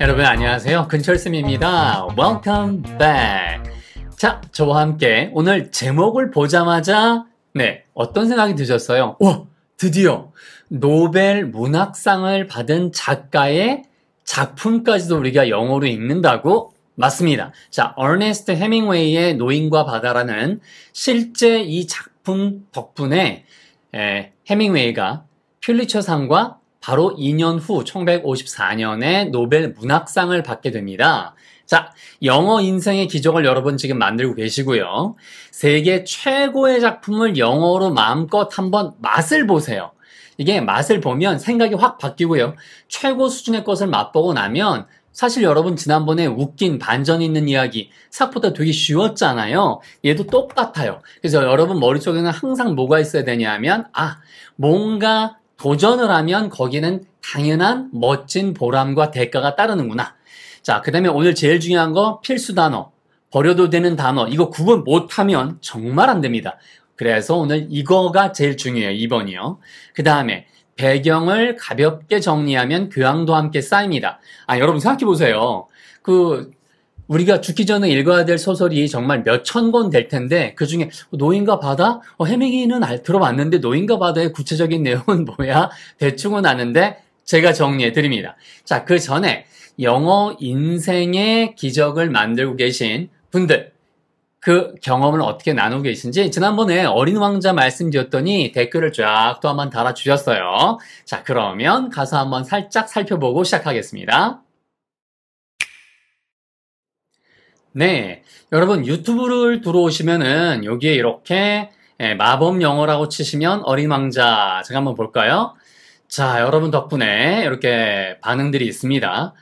여러분 안녕하세요. 근철쌤입니다. Welcome back. 자, 저와 함께 오늘 제목을 보자마자 네, 어떤 생각이 드셨어요? 와, 드디어 노벨 문학상을 받은 작가의 작품까지도 우리가 영어로 읽는다고 맞습니다. 자, 어네스트 헤밍웨이의 노인과 바다라는 실제 이 작품 덕분에 에, 헤밍웨이가 퓰리처상과 바로 2년 후 1954년에 노벨 문학상을 받게 됩니다. 자, 영어 인생의 기적을 여러분 지금 만들고 계시고요. 세계 최고의 작품을 영어로 마음껏 한번 맛을 보세요. 이게 맛을 보면 생각이 확 바뀌고요. 최고 수준의 것을 맛보고 나면 사실 여러분 지난번에 웃긴 반전 있는 이야기 생각보다 되게 쉬웠잖아요. 얘도 똑같아요. 그래서 여러분 머릿속에는 항상 뭐가 있어야 되냐면 아 뭔가 도전을 하면 거기는 당연한 멋진 보람과 대가가 따르는구나. 자, 그 다음에 오늘 제일 중요한 거 필수 단어. 버려도 되는 단어. 이거 구분 못하면 정말 안 됩니다. 그래서 오늘 이거가 제일 중요해요. 2번이요. 그 다음에 배경을 가볍게 정리하면 교양도 함께 쌓입니다. 아, 여러분 생각해 보세요. 그 우리가 죽기 전에 읽어야 될 소설이 정말 몇 천 권 될 텐데 그 중에 노인과 바다 어, 헤밍웨이는 들어봤는데 노인과 바다의 구체적인 내용은 뭐야 대충은 아는데 제가 정리해 드립니다. 자 그 전에 영어 인생의 기적을 만들고 계신 분들 그 경험을 어떻게 나누고 계신지 지난번에 어린 왕자 말씀드렸더니 댓글을 쫙 또 한번 달아주셨어요. 자 그러면 가서 한번 살짝 살펴보고 시작하겠습니다. 네, 여러분 유튜브를 들어오시면은 여기에 이렇게 예, 마법 영어라고 치시면 어린 왕자 제가 한번 볼까요? 자, 여러분 덕분에 이렇게 반응들이 있습니다.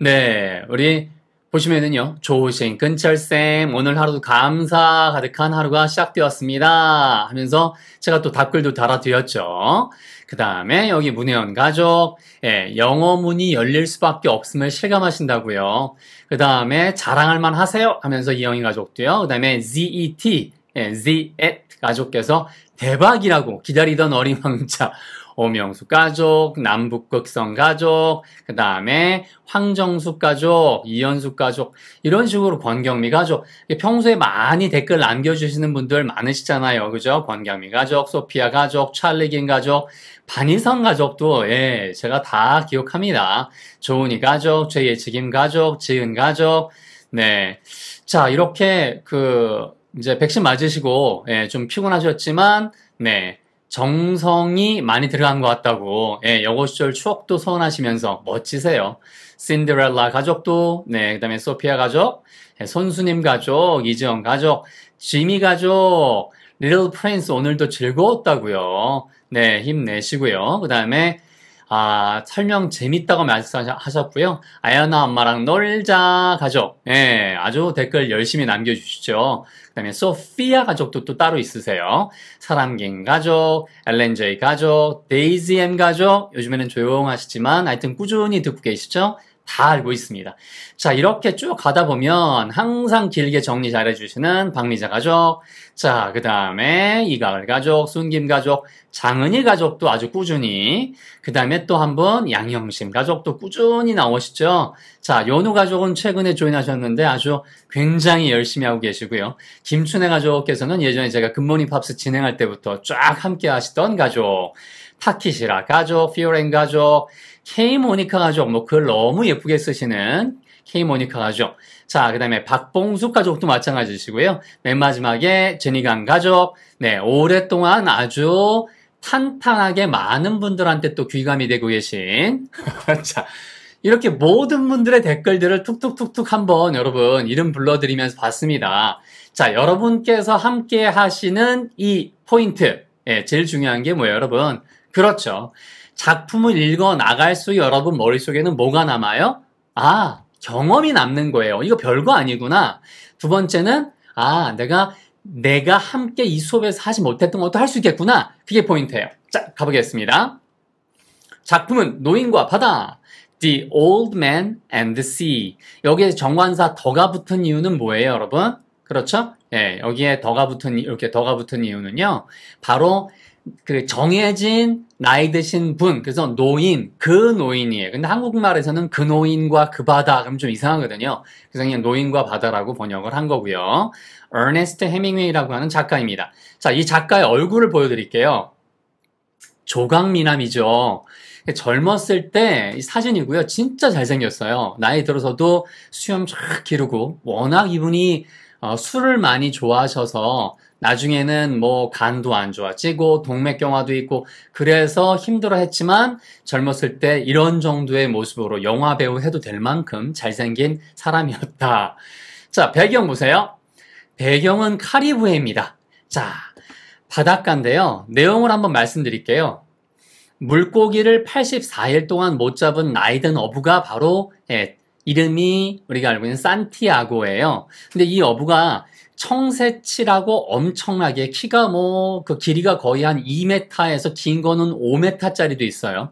네, 우리 보시면은요. 조우신 근철쌤 오늘 하루도 감사 가득한 하루가 시작되었습니다 하면서 제가 또답글도 달아드렸죠. 그 다음에 여기 문혜원 가족 예, 영어 문이 열릴 수밖에 없음을 실감하신다고요. 그 다음에 자랑할 만 하세요 하면서 이영희 가족도요. 그 다음에 ZET, 예, ZET 가족께서 대박이라고 기다리던 어린 왕자 오명수 가족, 남북극성 가족, 그 다음에 황정숙 가족, 이현숙 가족, 이런 식으로 권경미 가족. 평소에 많이 댓글 남겨주시는 분들 많으시잖아요. 그죠? 권경미 가족, 소피아 가족, 찰리긴 가족, 반희성 가족도, 예, 제가 다 기억합니다. 조은이 가족, 최의 책임 가족, 지은 가족, 네. 자, 이렇게 그, 이제 백신 맞으시고, 예, 좀 피곤하셨지만, 네. 정성이 많이 들어간 것 같다고 예, 여고 시절 추억도 소원하시면서 멋지세요. 신데렐라 가족도 네 그다음에 소피아 가족, 예, 손수님 가족, 이지영 가족, 지미 가족, 리틀 프린스 오늘도 즐거웠다고요. 네 힘내시고요. 그다음에 아, 설명 재밌다고 말씀하셨고요. 아연아 엄마랑 놀자 가족. 예, 아주 댓글 열심히 남겨주시죠. 그 다음에 소피아 가족도 또 따로 있으세요. 사람갱 가족, 엘렌제이 가족, 데이지엠 가족. 요즘에는 조용하시지만 하여튼 꾸준히 듣고 계시죠? 다 알고 있습니다. 자, 이렇게 쭉 가다 보면 항상 길게 정리 잘해주시는 박미자 가족, 자, 그 다음에 이가을 가족, 순김 가족, 장은희 가족도 아주 꾸준히, 그 다음에 또한분 양영심 가족도 꾸준히 나오시죠. 자, 연우 가족은 최근에 조인하셨는데 아주 굉장히 열심히 하고 계시고요. 김춘혜 가족께서는 예전에 제가 금모닝 팝스 진행할 때부터 쫙 함께 하시던 가족, 타키시라 가족, 피오렌 가족, 케이 모니카 가족, 뭐글 너무 예쁘게 쓰시는 케이 모니카 가족. 자, 그 다음에 박봉숙 가족도 마찬가지시고요. 맨 마지막에 제니강 가족. 네, 오랫동안 아주 탄탄하게 많은 분들한테 또 귀감이 되고 계신. 자, 이렇게 모든 분들의 댓글들을 툭툭툭툭 한번 여러분 이름 불러드리면서 봤습니다. 자, 여러분께서 함께 하시는 이 포인트. 예, 제일 중요한 게 뭐예요, 여러분? 그렇죠. 작품을 읽어 나갈수 여러분 머릿속에는 뭐가 남아요? 아, 경험이 남는 거예요. 이거 별거 아니구나. 두 번째는, 아, 내가, 내가 함께 이 수업에서 하지 못했던 것도 할 수 있겠구나. 그게 포인트예요. 자, 가보겠습니다. 작품은 노인과 바다. The Old Man and the Sea. 여기에 정관사 더가 붙은 이유는 뭐예요, 여러분? 그렇죠? 예, 여기에 더가 붙은, 이렇게 더가 붙은 이유는요. 바로 그 정해진 나이 드신 분, 그래서 노인, 그 노인이에요. 근데 한국말에서는 그 노인과 그 바다, 그럼 좀 이상하거든요. 그래서 그냥 노인과 바다라고 번역을 한 거고요. 어네스트 헤밍웨이라고 하는 작가입니다. 자, 이 작가의 얼굴을 보여드릴게요. 조각미남이죠. 젊었을 때 사진이고요. 진짜 잘생겼어요. 나이 들어서도 수염 쫙 기르고, 워낙 이분이 어, 술을 많이 좋아하셔서 나중에는 뭐 간도 안 좋아지고 동맥경화도 있고 그래서 힘들어했지만 젊었을 때 이런 정도의 모습으로 영화 배우 해도 될 만큼 잘생긴 사람이었다. 자 배경 보세요. 배경은 카리브해입니다. 자 바닷가인데요. 내용을 한번 말씀드릴게요. 물고기를 84일 동안 못 잡은 나이든 어부가 바로 예, 이름이 우리가 알고 있는 산티아고예요. 근데 이 어부가 청새치라고 엄청나게 키가 뭐 그 길이가 거의 한 2m에서 긴 거는 5m짜리도 있어요.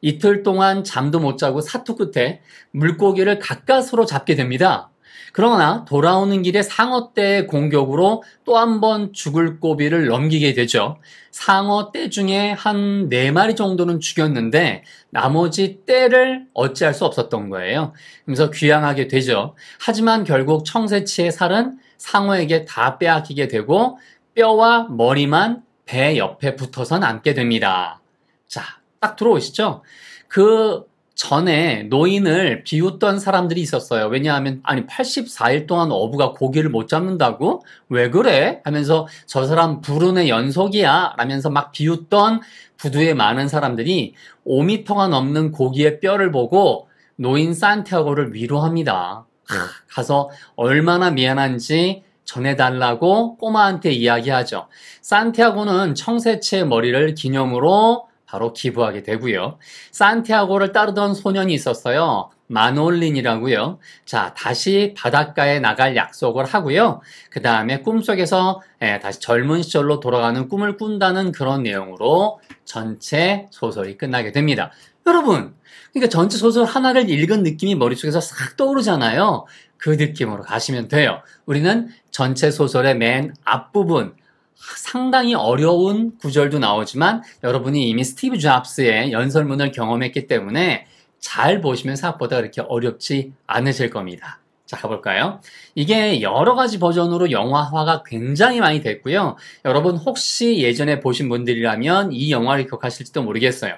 이틀 동안 잠도 못 자고 사투 끝에 물고기를 가까스로 잡게 됩니다. 그러나 돌아오는 길에 상어떼의 공격으로 또 한 번 죽을 고비를 넘기게 되죠. 상어떼 중에 한 4마리 정도는 죽였는데 나머지 떼를 어찌할 수 없었던 거예요. 그래서 귀양하게 되죠. 하지만 결국 청새치의 살은 상어에게 다 빼앗기게 되고 뼈와 머리만 배 옆에 붙어서 남게 됩니다. 자, 딱 들어오시죠? 그 전에 노인을 비웃던 사람들이 있었어요. 왜냐하면 아니 84일 동안 어부가 고기를 못 잡는다고 왜 그래? 하면서 저 사람 불운의 연속이야 라면서 막 비웃던 부두에 많은 사람들이 5미터가 넘는 고기의 뼈를 보고 노인 산티아고를 위로합니다. 네. 가서 얼마나 미안한지 전해달라고 꼬마한테 이야기하죠. 산티아고는 청새치의 머리를 기념으로 바로 기부하게 되고요. 산티아고를 따르던 소년이 있었어요. 마놀린이라고요. 자, 다시 바닷가에 나갈 약속을 하고요. 그 다음에 꿈속에서 예, 다시 젊은 시절로 돌아가는 꿈을 꾼다는 그런 내용으로 전체 소설이 끝나게 됩니다. 여러분, 그러니까 전체 소설 하나를 읽은 느낌이 머릿속에서 싹 떠오르잖아요. 그 느낌으로 가시면 돼요. 우리는 전체 소설의 맨 앞부분, 상당히 어려운 구절도 나오지만 여러분이 이미 스티브 잡스의 연설문을 경험했기 때문에 잘 보시면 생각보다 그렇게 어렵지 않으실 겁니다. 자, 가볼까요? 이게 여러 가지 버전으로 영화화가 굉장히 많이 됐고요. 여러분 혹시 예전에 보신 분들이라면 이 영화를 기억하실지도 모르겠어요.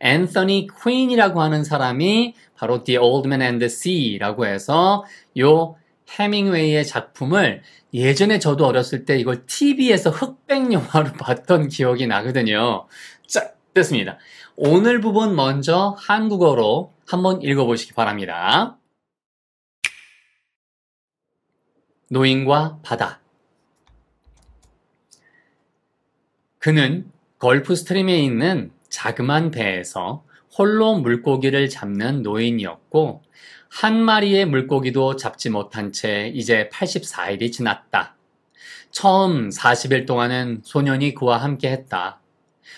앤서니 퀸이라고 하는 사람이 바로 The Old Man and the Sea라고 해서 요 해밍웨이의 작품을 예전에 저도 어렸을 때 이걸 TV에서 흑백 영화로 봤던 기억이 나거든요. 자, 됐습니다. 오늘 부분 먼저 한국어로 한번 읽어보시기 바랍니다. 노인과 바다. 그는 걸프 스트림에 있는 자그만 배에서 홀로 물고기를 잡는 노인이었고 한 마리의 물고기도 잡지 못한 채 이제 84일이 지났다. 처음 40일 동안은 소년이 그와 함께 했다.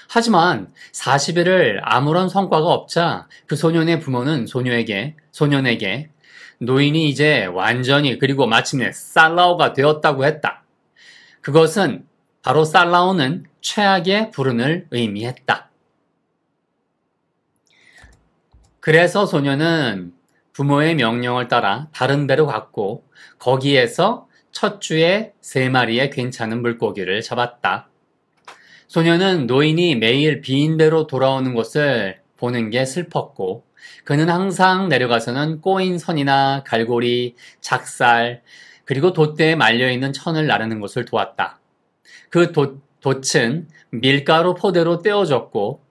하지만 40일을 아무런 성과가 없자 그 소년의 부모는 소녀에게, 소년에게 노인이 이제 완전히 그리고 마침내 살라오가 되었다고 했다. 그것은 바로 살라오는 최악의 불운을 의미했다. 그래서 소녀는 부모의 명령을 따라 다른 배로 갔고 거기에서 첫 주에 세 마리의 괜찮은 물고기를 잡았다. 소녀는 노인이 매일 비인 배로 돌아오는 것을 보는 게 슬펐고 그는 항상 내려가서는 꼬인 선이나 갈고리, 작살, 그리고 돛대에 말려있는 천을 나르는 것을 도왔다. 그 돛, 돛은 밀가루 포대로 떼어졌고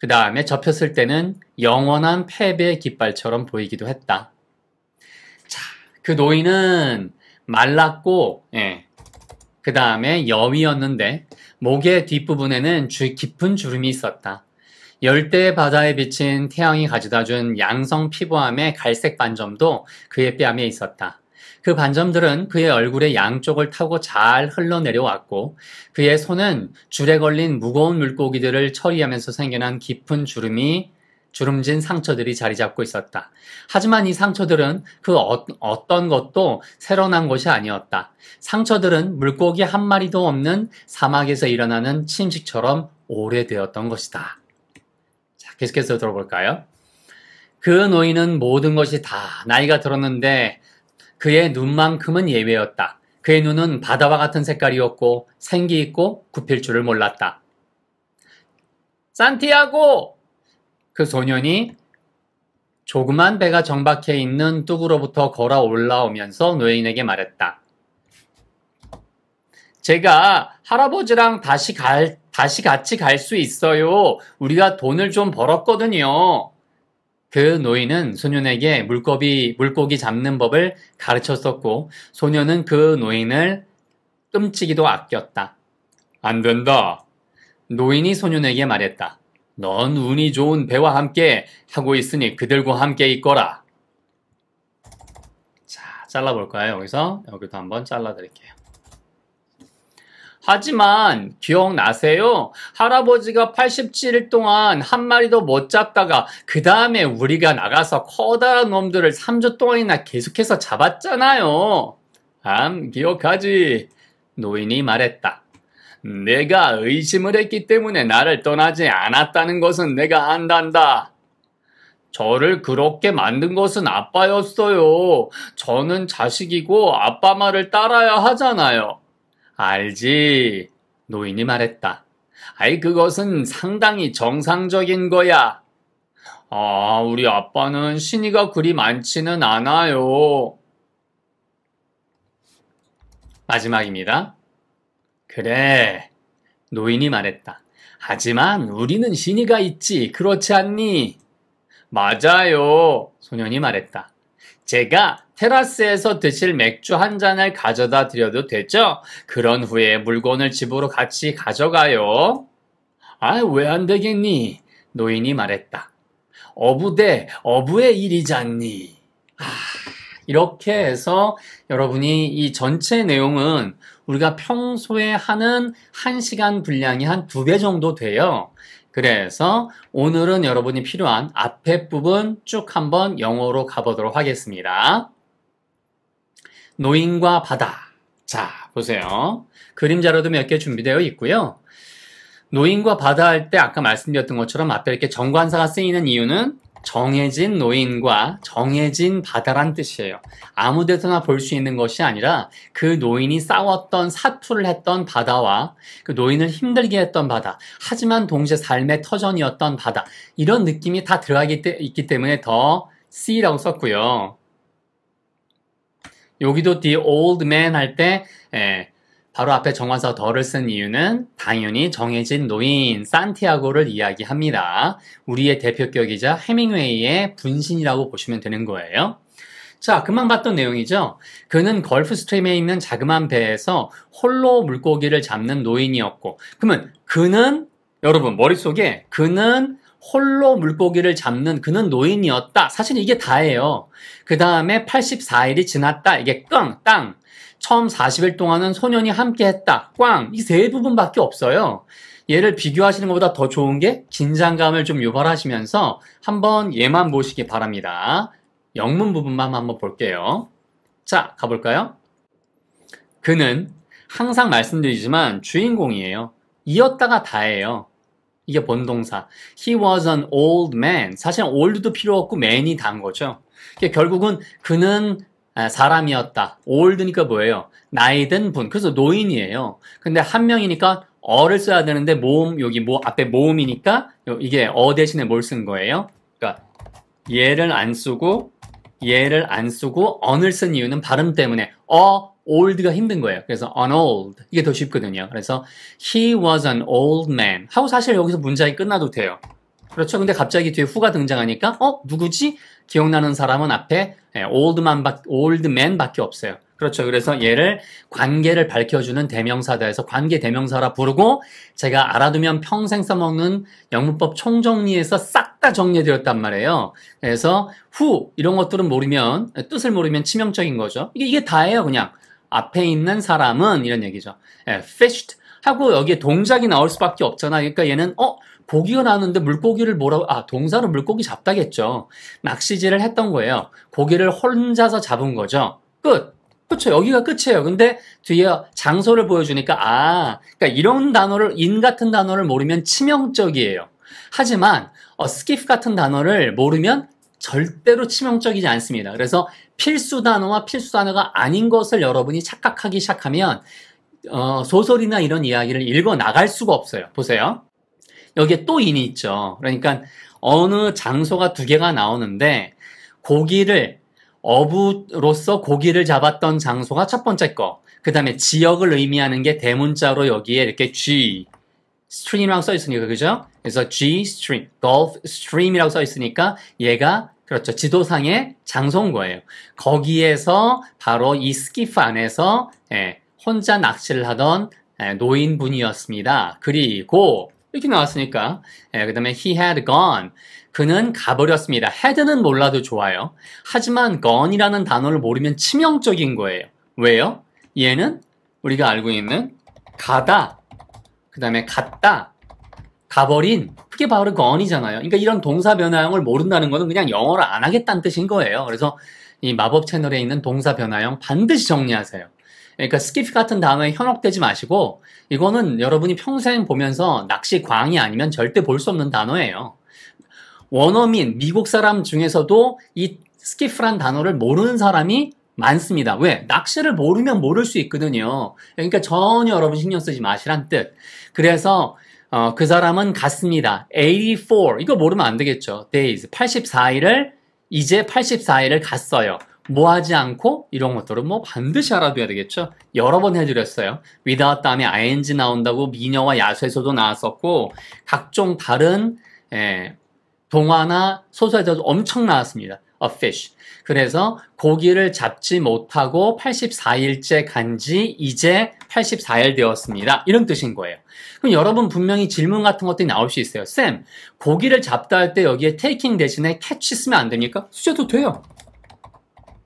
그 다음에 접혔을 때는 영원한 패배의 깃발처럼 보이기도 했다. 자, 그 노인은 말랐고, 예. 그 다음에 여위였는데 목의 뒷부분에는 주, 깊은 주름이 있었다. 열대 바다에 비친 태양이 가져다 준 양성 피부암의 갈색 반점도 그의 뺨에 있었다. 그 반점들은 그의 얼굴의 양쪽을 타고 잘 흘러내려왔고 그의 손은 줄에 걸린 무거운 물고기들을 처리하면서 생겨난 깊은 주름이 주름진 상처들이 자리 잡고 있었다. 하지만 이 상처들은 그 어, 떤 것도 새로 난 것이 아니었다. 상처들은 물고기 한 마리도 없는 사막에서 일어나는 침식처럼 오래되었던 것이다. 자, 계속해서 들어볼까요? 그 노인은 모든 것이 다 나이가 들었는데 그의 눈만큼은 예외였다. 그의 눈은 바다와 같은 색깔이었고 생기 있고 굽힐 줄을 몰랐다. 산티아고! 그 소년이 조그만 배가 정박해 있는 뚝으로부터 걸어 올라오면서 노예인에게 말했다. 제가 할아버지랑 다시 갈, 다시 같이 갈 수 있어요. 우리가 돈을 좀 벌었거든요. 그 노인은 소년에게 물고기, 물고기 잡는 법을 가르쳤었고 소년은 그 노인을 끔찍이도 아꼈다. 안 된다. 노인이 소년에게 말했다. 넌 운이 좋은 배와 함께 하고 있으니 그들과 함께 있거라. 자, 잘라볼까요? 여기서 여기도 한번 잘라드릴게요. 하지만 기억나세요? 할아버지가 87일 동안 한 마리도 못 잡다가 그 다음에 우리가 나가서 커다란 놈들을 3주 동안이나 계속해서 잡았잖아요. 암 기억하지? 노인이 말했다. 내가 의심을 했기 때문에 나를 떠나지 않았다는 것은 내가 안단다. 저를 그렇게 만든 것은 아빠였어요. 저는 자식이고 아빠 말을 따라야 하잖아요. 알지. 노인이 말했다. 아이, 그것은 상당히 정상적인 거야. 아, 우리 아빠는 신의가 그리 많지는 않아요. 마지막입니다. 그래. 노인이 말했다. 하지만 우리는 신의가 있지. 그렇지 않니? 맞아요. 소년이 말했다. 제가 테라스에서 드실 맥주 한 잔을 가져다 드려도 되죠? 그런 후에 물건을 집으로 같이 가져가요. 아, 왜 안 되겠니? 노인이 말했다. 어부대, 어부의 일이잖니. 아, 이렇게 해서 여러분이 이 전체 내용은 우리가 평소에 하는 1시간 분량이 한 두 배 정도 돼요. 그래서 오늘은 여러분이 필요한 앞에 부분 쭉 한번 영어로 가보도록 하겠습니다. 노인과 바다. 자, 보세요. 그림자로도 몇 개 준비되어 있고요. 노인과 바다 할 때 아까 말씀드렸던 것처럼 앞에 이렇게 정관사가 쓰이는 이유는 정해진 노인과 정해진 바다란 뜻이에요. 아무 데서나 볼 수 있는 것이 아니라 그 노인이 싸웠던 사투를 했던 바다와 그 노인을 힘들게 했던 바다, 하지만 동시에 삶의 터전이었던 바다, 이런 느낌이 다 들어가 있기 때문에 더 C라고 썼고요. 여기도 the old man 할때 예, 바로 앞에 정화사 더를 쓴 이유는 당연히 정해진 노인 산티아고를 이야기합니다. 우리의 대표격이자 해밍웨이의 분신이라고 보시면 되는 거예요. 자, 금방 봤던 내용이죠. 그는 걸프스트림에 있는 자그마한 배에서 홀로 물고기를 잡는 노인이었고, 그러면 그는 여러분 머릿속에 그는 홀로 물고기를 잡는 그는 노인이었다. 사실 이게 다예요. 그 다음에 84일이 지났다. 이게 꽝, 땅. 처음 40일 동안은 소년이 함께 했다. 꽝. 이 세 부분밖에 없어요. 얘를 비교하시는 것보다 더 좋은 게 긴장감을 좀 유발하시면서 한번 얘만 보시기 바랍니다. 영문 부분만 한번 볼게요. 자, 가볼까요? 그는 항상 말씀드리지만 주인공이에요. 이었다가 다예요. 이게 본동사. He was an old man. 사실 old도 필요 없고 man이 단 거죠. 그러니까 결국은 그는 아, 사람이었다. old니까 뭐예요? 나이든 분. 그래서 노인이에요. 근데 한 명이니까 어를 써야 되는데 모음 여기 뭐 앞에 모음이니까 이게 어 대신에 뭘 쓴 거예요? 그러니까 얘를 안 쓰고 얘를 안 쓰고 언을 쓴 이유는 발음 때문에 어 old가 힘든 거예요. 그래서 an old 이게 더 쉽거든요. 그래서 he was an old man 하고 사실 여기서 문장이 끝나도 돼요. 그렇죠. 근데 갑자기 뒤에 후가 등장하니까 어 누구지? 기억나는 사람은 앞에 예, oldman밖 oldman밖에 없어요. 그렇죠. 그래서 얘를 관계를 밝혀주는 대명사다해서 관계 대명사라 부르고 제가 알아두면 평생 써먹는 영문법 총정리에서 싹 다 정리해드렸단 말이에요. 그래서 후 이런 것들은 모르면 뜻을 모르면 치명적인 거죠. 이게, 이게 다예요 그냥. 앞에 있는 사람은 이런 얘기죠. 예, fished 하고 여기에 동작이 나올 수밖에 없잖아. 그러니까 얘는 어 고기가 나왔는데 물고기를 뭐라고 아 동사로 물고기 잡다겠죠. 낚시질을 했던 거예요. 고기를 혼자서 잡은 거죠. 끝. 그렇죠. 여기가 끝이에요. 근데 뒤에 장소를 보여주니까 아, 그러니까 이런 단어를 인 같은 단어를 모르면 치명적이에요. 하지만 어, 스키프 같은 단어를 모르면 절대로 치명적이지 않습니다. 그래서 필수 단어와 필수 단어가 아닌 것을 여러분이 착각하기 시작하면 어, 소설이나 이런 이야기를 읽어 나갈 수가 없어요. 보세요. 여기에 또 인이 있죠. 그러니까 어느 장소가 두 개가 나오는데 고기를 어부로서 고기를 잡았던 장소가 첫 번째 거. 그 다음에 지역을 의미하는 게 대문자로 여기에 이렇게 G 스트림이라고 써 있으니까 그죠? 그래서 G 스트림, Gulf 스트림이라고 써 있으니까 얘가 그렇죠. 지도상의 장소인 거예요. 거기에서 바로 이 스키프 안에서 예, 혼자 낚시를 하던 예, 노인분이었습니다. 그리고 이렇게 나왔으니까 예, 그 다음에 he had gone 그는 가버렸습니다. had는 몰라도 좋아요. 하지만 gone이라는 단어를 모르면 치명적인 거예요. 왜요? 얘는 우리가 알고 있는 가다 그 다음에 갔다 가버린 그게 바로 건이잖아요. 그 그러니까 이런 동사 변화형을 모른다는 것은 그냥 영어를 안 하겠다는 뜻인 거예요. 그래서 이 마법 채널에 있는 동사 변화형 반드시 정리하세요. 그러니까 스킵 같은 단어에 현혹되지 마시고 이거는 여러분이 평생 보면서 낚시 광이 아니면 절대 볼 수 없는 단어예요. 원어민 미국 사람 중에서도 이 스키프란 단어를 모르는 사람이 많습니다. 왜? 낚시를 모르면 모를 수 있거든요. 그러니까 전혀 여러분 신경 쓰지 마시란 뜻. 그래서 어, 그 사람은 갔습니다. 84. 이거 모르면 안 되겠죠. days. 84일을, 이제 84일을 갔어요. 뭐 하지 않고 이런 것들은 뭐 반드시 알아둬야 되겠죠. 여러 번 해드렸어요. without 다음에 ing 나온다고 미녀와 야수에서도 나왔었고 각종 다른 에, 예, 동화나 소설에서도 엄청 나왔습니다. a fish. 그래서 고기를 잡지 못하고 84일째 간지 이제 84일 되었습니다. 이런 뜻인 거예요. 그럼 여러분 분명히 질문 같은 것들이 나올 수 있어요. 쌤, 고기를 잡다 할 때 여기에 taking 대신에 catch 쓰면 안 됩니까? 쓰셔도 돼요.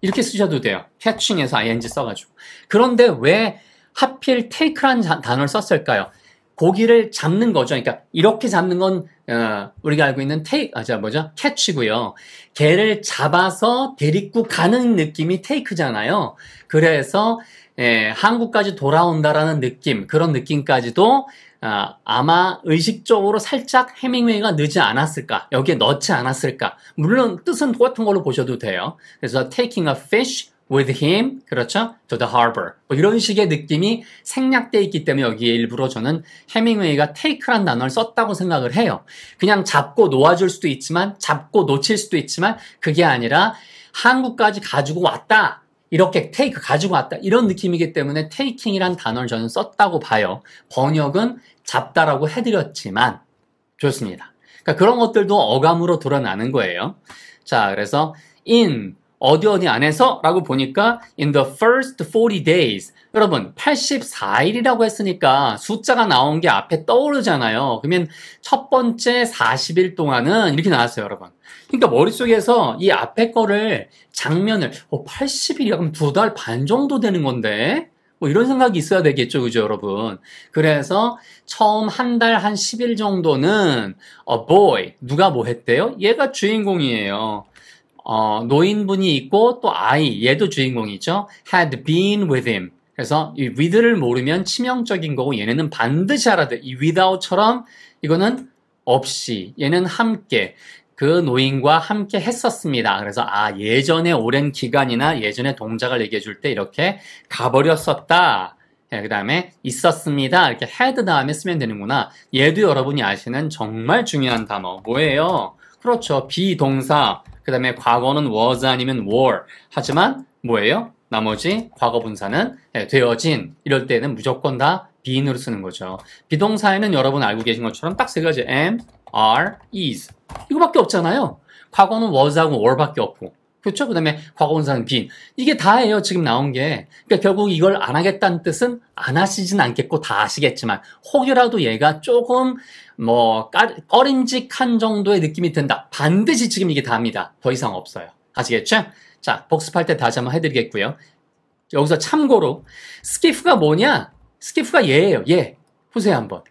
이렇게 쓰셔도 돼요. catching에서 ing 써가지고. 그런데 왜 하필 t a k e 는 단어를 썼을까요? 고기를 잡는 거죠. 그러니까 이렇게 잡는 건 어, 우리가 알고 있는 테이 크 아, 아자 뭐죠 캐치고요. 개를 잡아서 데리고 가는 느낌이 테이크잖아요. 그래서 예, 한국까지 돌아온다라는 느낌 그런 느낌까지도 아, 아마 의식적으로 살짝 해밍웨이가 늦지 않았을까 여기에 넣지 않았을까 물론 뜻은 똑같은 걸로 보셔도 돼요. 그래서 taking a fish with him, 그렇죠? to the harbor. 뭐 이런 식의 느낌이 생략되어 있기 때문에 여기에 일부러 저는 해밍웨이가 take란 단어를 썼다고 생각을 해요. 그냥 잡고 놓아줄 수도 있지만, 잡고 놓칠 수도 있지만, 그게 아니라 한국까지 가지고 왔다. 이렇게 take 가지고 왔다. 이런 느낌이기 때문에 taking이란 단어를 저는 썼다고 봐요. 번역은 잡다라고 해드렸지만, 좋습니다. 그러니까 그런 것들도 어감으로 드러나는 거예요. 자, 그래서 in, 어디 어디 안에서 라고 보니까 in the first 40 days 여러분 84일이라고 했으니까 숫자가 나온 게 앞에 떠오르잖아요 그러면 첫 번째 40일 동안은 이렇게 나왔어요 여러분 그러니까 머릿속에서 이 앞에 거를 장면을 어, 80일이야 그럼 두달 반 정도 되는 건데 뭐 이런 생각이 있어야 되겠죠 그죠 여러분 그래서 처음 한 달한 한 10일 정도는 a boy 누가 뭐 했대요? 얘가 주인공이에요 어, 노인분이 있고 또 아이, 얘도 주인공이죠. had been with him. 그래서 이 with를 모르면 치명적인 거고 얘네는 반드시 알아야 돼. 이 without처럼 이거는 없이 얘는 함께 그 노인과 함께 했었습니다. 그래서 아 예전에 오랜 기간이나 예전에 동작을 얘기해 줄 때 이렇게 가버렸었다. 네, 예, 그 다음에 있었습니다. 이렇게 had 다음에 쓰면 되는구나. 얘도 여러분이 아시는 정말 중요한 단어 뭐예요? 그렇죠. 비동사. 그 다음에 과거는 was 아니면 were. 하지만 뭐예요? 나머지 과거 분사는 예, 되어진 이럴 때는 무조건 다 b e i n 으로 쓰는 거죠. 비동사에는 여러분 알고 계신 것처럼 딱 세 가지 am, are, is 이거밖에 없잖아요. 과거는 was하고 were밖에 없고 그렇죠? 그 다음에 과거분산 빈. 이게 다예요. 지금 나온 게. 그러니까 결국 이걸 안 하겠다는 뜻은 안 하시진 않겠고 다 아시겠지만 혹이라도 얘가 조금 뭐 꺼림직한 정도의 느낌이 든다. 반드시 지금 이게 다입니다더 이상 없어요. 아시겠죠? 자, 복습할 때 다시 한번 해드리겠고요. 여기서 참고로 스키프가 뭐냐? 스키프가 얘예요. 얘. 예. 보세요 한번.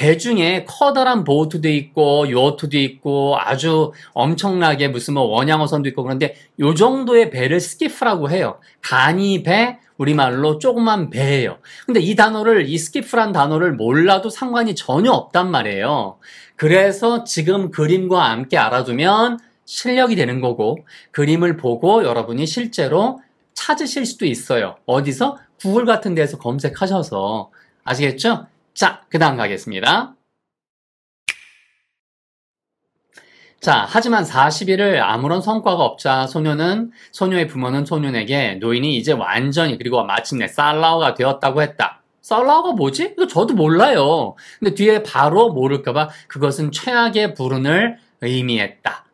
배 중에 커다란 보트도 있고 요트도 있고 아주 엄청나게 무슨 뭐 원양어선도 있고 그런데 요 정도의 배를 스키프라고 해요. 간이 배, 우리말로 조그만 배예요. 근데 이 단어를 이 스키프란 단어를 몰라도 상관이 전혀 없단 말이에요. 그래서 지금 그림과 함께 알아두면 실력이 되는 거고 그림을 보고 여러분이 실제로 찾으실 수도 있어요. 어디서? 구글 같은 데서 검색하셔서 아시겠죠? 자, 그 다음 가겠습니다. 자, 하지만 40일을 아무런 성과가 없자 소녀는 소녀의 부모는 소년에게 노인이 이제 완전히 그리고 마침내 살라우가 되었다고 했다. 살라우가 뭐지? 이거 저도 몰라요. 근데 뒤에 바로 모를까봐 그것은 최악의 불운을 의미했다.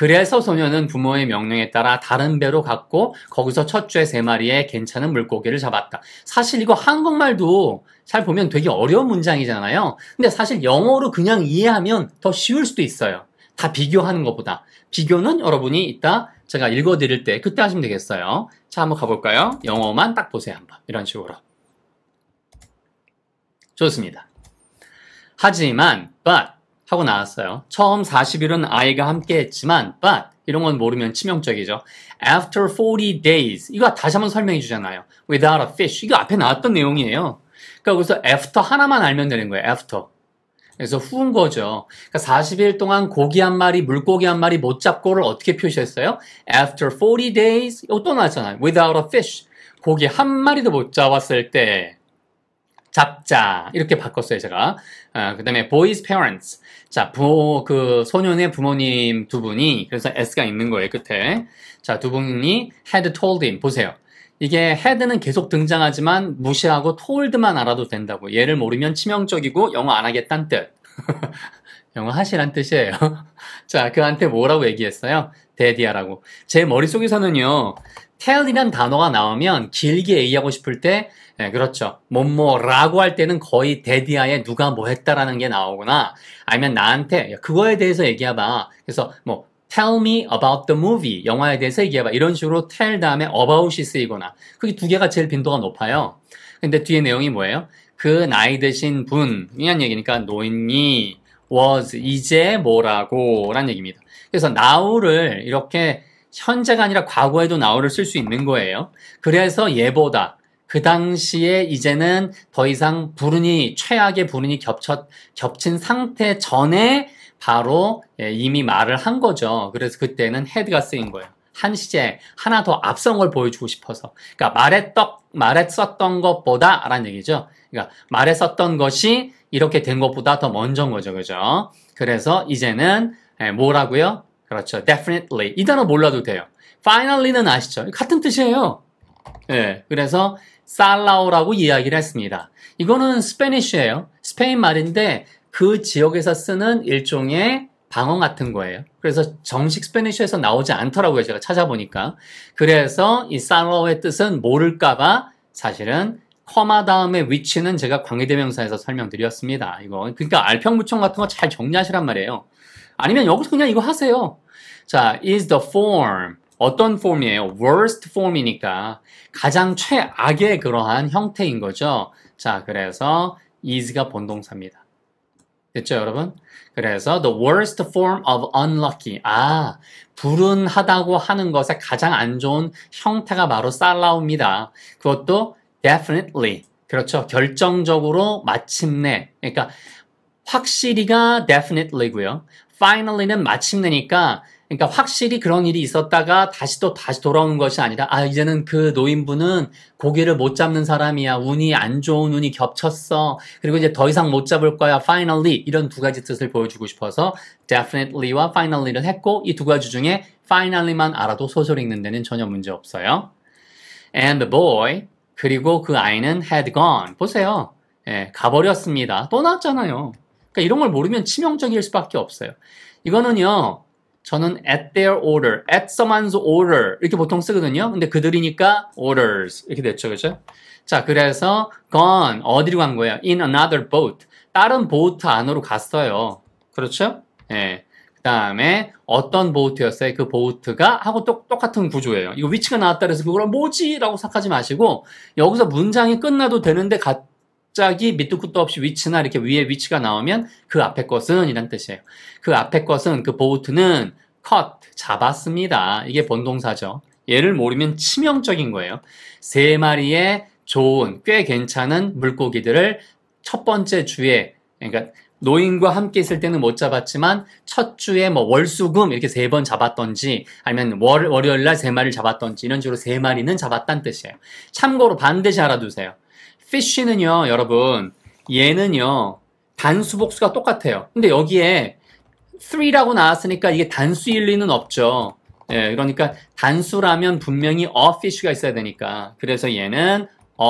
그래서 소녀는 부모의 명령에 따라 다른 배로 갔고 거기서 첫 주에 세 마리의 괜찮은 물고기를 잡았다. 사실 이거 한국말도 잘 보면 되게 어려운 문장이잖아요. 근데 사실 영어로 그냥 이해하면 더 쉬울 수도 있어요. 다 비교하는 것보다. 비교는 여러분이 이따 제가 읽어드릴 때 그때 하시면 되겠어요. 자, 한번 가볼까요? 영어만 딱 보세요. 한번. 이런 식으로. 좋습니다. 하지만, but, 하고 나왔어요. 처음 40일은 아이가 함께 했지만 but 이런 건 모르면 치명적이죠. After 40 days 이거 다시 한번 설명해 주잖아요. Without a fish 이거 앞에 나왔던 내용이에요. 그러니까 그래서 after 하나만 알면 되는 거예요. after 그래서 후인 거죠. 그러니까 40일 동안 고기 한 마리, 물고기 한 마리 못 잡고를 어떻게 표시했어요? After 40 days 이거 또 나왔잖아요. Without a fish 고기 한 마리도 못 잡았을 때 잡자 이렇게 바꿨어요 제가 아, 그 다음에 boys parents 자, 부 그, 소년의 부모님 두 분이, 그래서 S가 있는 거예요, 끝에. 자, 두 분이 had told him. 보세요. 이게 had는 계속 등장하지만 무시하고 told만 알아도 된다고. 얘를 모르면 치명적이고 영어 안 하겠다는 뜻. 영어 하시란 뜻이에요. 자, 그한테 뭐라고 얘기했어요? 데디아라고. 제 머릿속에서는요, tell이란 단어가 나오면 길게 얘기하고 싶을 때, 네, 그렇죠. 뭐뭐라고 할 때는 거의 데디아에 누가 뭐 했다라는 게 나오거나, 아니면 나한테 그거에 대해서 얘기해봐. 그래서 뭐 tell me about the movie 영화에 대해서 얘기해봐. 이런 식으로 tell 다음에 about이 쓰이거나, 그게 두 개가 제일 빈도가 높아요. 근데 뒤에 내용이 뭐예요? 그 나이 드신 분, 이란 얘기니까 노인이 was 이제 뭐라고 라는 얘기입니다. 그래서 now를 이렇게 현재가 아니라 과거에도 now를 쓸 수 있는 거예요. 그래서 예보다 그 당시에 이제는 더 이상 불운이 최악의 불운이 겹쳐 겹친 상태 전에 바로 예, 이미 말을 한 거죠. 그래서 그때는 헤드가 쓰인 거예요. 한 시제 하나 더 앞선 걸 보여주고 싶어서 그러니까 말에 떡 말에 썼던 것보다라는 얘기죠. 그러니까 말에 썼던 것이 이렇게 된 것보다 더 먼저인 거죠. 그죠? 그래서 이제는 예, 뭐라고요? 그렇죠. definitely. 이 단어 몰라도 돼요. finally는 아시죠? 같은 뜻이에요. 예. 네, 그래서 살라오라고 이야기를 했습니다. 이거는 스페니쉬예요. 스페인 말인데 그 지역에서 쓰는 일종의 방어 같은 거예요. 그래서 정식 스페니쉬에서 나오지 않더라고요. 제가 찾아보니까. 그래서 이 살라오의 뜻은 모를까봐 사실은 커마 다음의 위치는 제가 광해대명사에서 설명드렸습니다. 이거 그러니까 알평무청 같은 거 잘 정리하시란 말이에요. 아니면 여기서 그냥 이거 하세요. 자, is the form 어떤 f o r m 이에요 worst f o r m 이니까 가장 최악의 그러한 형태인 거죠. 자, 그래서 is가 본동사입니다. 됐죠, 여러분? 그래서 the worst form of unlucky. 아, 불운하다고 하는 것의 가장 안 좋은 형태가 바로 살라우입니다. 그것도 definitely. 그렇죠. 결정적으로 마침내. 그러니까 확실히가 definitely고요. finally는 마침내니까 그러니까 확실히 그런 일이 있었다가 다시 또 다시 돌아오는 것이 아니라 아 이제는 그 노인분은 고개를못 잡는 사람이야 운이 안 좋은 운이 겹쳤어 그리고 이제 더 이상 못 잡을 거야 finally 이런 두 가지 뜻을 보여주고 싶어서 definitely와 finally를 했고 이 두 가지 중에 finally만 알아도 소설 읽는 데는 전혀 문제 없어요. And the boy 그리고 그 아이는 had gone. 보세요. 예, 가버렸습니다. 떠났잖아요. 그러니까 이런 걸 모르면 치명적일 수밖에 없어요. 이거는요. 저는 at their order, at someone's order 이렇게 보통 쓰거든요. 근데 그들이니까 orders 이렇게 됐죠, 그죠 자, 그래서 gone 어디로 간 거예요? In another boat, 다른 보트 안으로 갔어요. 그렇죠? 예. 그 다음에 어떤 보트였어요? 그 보트가 하고 똑, 똑같은 구조예요. 이거 위치가 나왔다 그래서 그걸 뭐지? 라고 생각하지 마시고 여기서 문장이 끝나도 되는데 갑자기 밑도 끝도 없이 위치나 이렇게 위에 위치가 나오면 그 앞에 것은 이란 뜻이에요. 그 앞에 것은 그 보트는 컷 잡았습니다. 이게 본동사죠. 얘를 모르면 치명적인 거예요. 세 마리의 좋은 꽤 괜찮은 물고기들을 첫 번째 주에 그러니까 노인과 함께 있을 때는 못 잡았지만 첫 주에 뭐 월수금 이렇게 세 번 잡았던지 아니면 월, 월요일 날 세 마리를 잡았던지 이런 식으로 세 마리는 잡았다는 뜻이에요. 참고로 반드시 알아두세요. fish는요, 여러분, 얘는요, 단수복수가 똑같아요. 근데 여기에 3라고 나왔으니까 이게 단수일 리는 없죠. 예, 그러니까 단수라면 분명히 a fish가 있어야 되니까. 그래서 얘는 a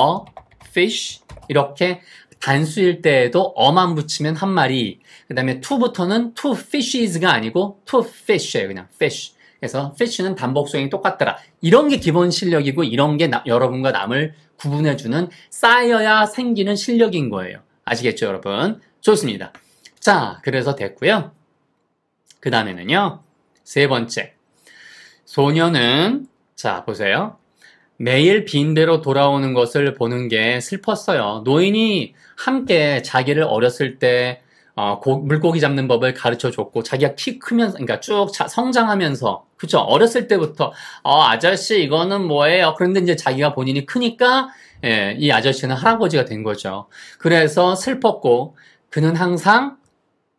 fish 이렇게 단수일 때에도 어만 붙이면 한 마리. 그 다음에 to부터는 to fishes가 아니고 to fish예요. 그냥 fish. 그래서 fish는 단복수행이 똑같더라. 이런 게 기본 실력이고 이런 게 나, 여러분과 남을 구분해주는 쌓여야 생기는 실력인 거예요. 아시겠죠, 여러분? 좋습니다. 자, 그래서 됐고요. 그 다음에는요. 세 번째. 소녀는 자, 보세요. 매일 빈대로 돌아오는 것을 보는 게 슬펐어요. 노인이 함께 자기를 어렸을 때 어, 고, 물고기 잡는 법을 가르쳐 줬고 자기가 키 크면서 그러니까 쭉 자, 성장하면서 그쵸 어렸을 때부터 어 아저씨 이거는 뭐예요 그런데 이제 자기가 본인이 크니까 예, 이 아저씨는 할아버지가 된 거죠 그래서 슬펐고 그는 항상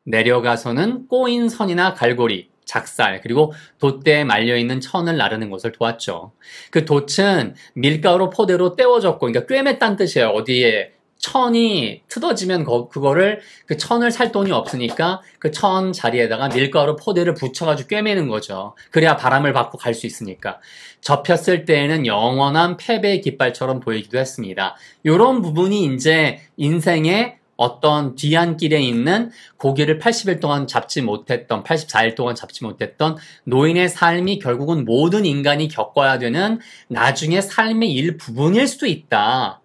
내려가서는 꼬인 선이나 갈고리 작살, 그리고 돛대에 말려있는 천을 나르는 것을 도왔죠. 그 돛은 밀가루 포대로 떼워졌고, 그러니까 꿰맸다는 뜻이에요. 어디에 천이 틀어지면 그거를 그 천을 살 돈이 없으니까 그 천 자리에다가 밀가루 포대를 붙여가지고 꿰매는 거죠. 그래야 바람을 받고 갈 수 있으니까. 접혔을 때에는 영원한 패배의 깃발처럼 보이기도 했습니다. 이런 부분이 이제 인생의 어떤 뒤안길에 있는 고기를 80일 동안 잡지 못했던 84일 동안 잡지 못했던 노인의 삶이 결국은 모든 인간이 겪어야 되는 나중에 삶의 일부분일 수도 있다.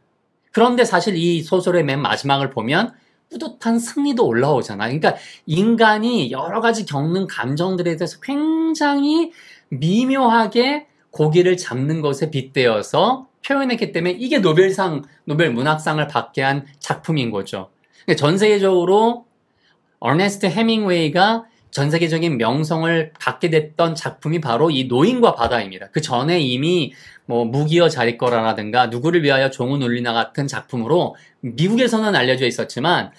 그런데 사실 이 소설의 맨 마지막을 보면 뿌듯한 승리도 올라오잖아. 그러니까 인간이 여러 가지 겪는 감정들에 대해서 굉장히 미묘하게 고기를 잡는 것에 빗대어서 표현했기 때문에 이게 노벨상, 노벨 문학상을 받게 한 작품인 거죠. 그러니까 전 세계적으로 어네스트 헤밍웨이가 전 세계적인 명성을 갖게 됐던 작품이 바로 이 노인과 바다입니다. 그 전에 이미 뭐 무기여 자리 거라라든가 누구를 위하여 종은 울리나 같은 작품으로 미국에서는 알려져 있었지만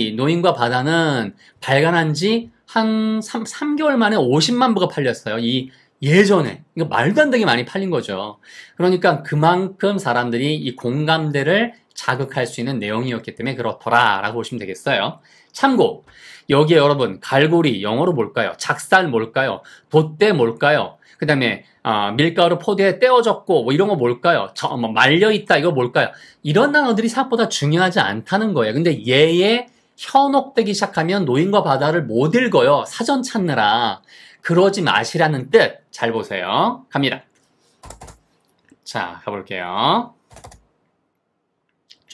이 노인과 바다는 발간한 지 한 3, 3개월 만에 50만 부가 팔렸어요. 이 예전에. 이거 말도 안 되게 많이 팔린 거죠. 그러니까 그만큼 사람들이 이 공감대를 자극할 수 있는 내용이었기 때문에 그렇더라라고 보시면 되겠어요. 참고 여기에 여러분 갈고리 영어로 뭘까요? 작살 뭘까요? 돛대 뭘까요? 그 다음에 어, 밀가루 포대에 떼어졌고 뭐 이런 거 뭘까요? 저, 뭐 말려있다 이거 뭘까요? 이런 단어들이 생각보다 중요하지 않다는 거예요. 근데 얘의 현혹되기 시작하면 노인과 바다를 못 읽어요. 사전 찾느라. 그러지 마시라는 뜻. 잘 보세요. 갑니다. 자, 가볼게요.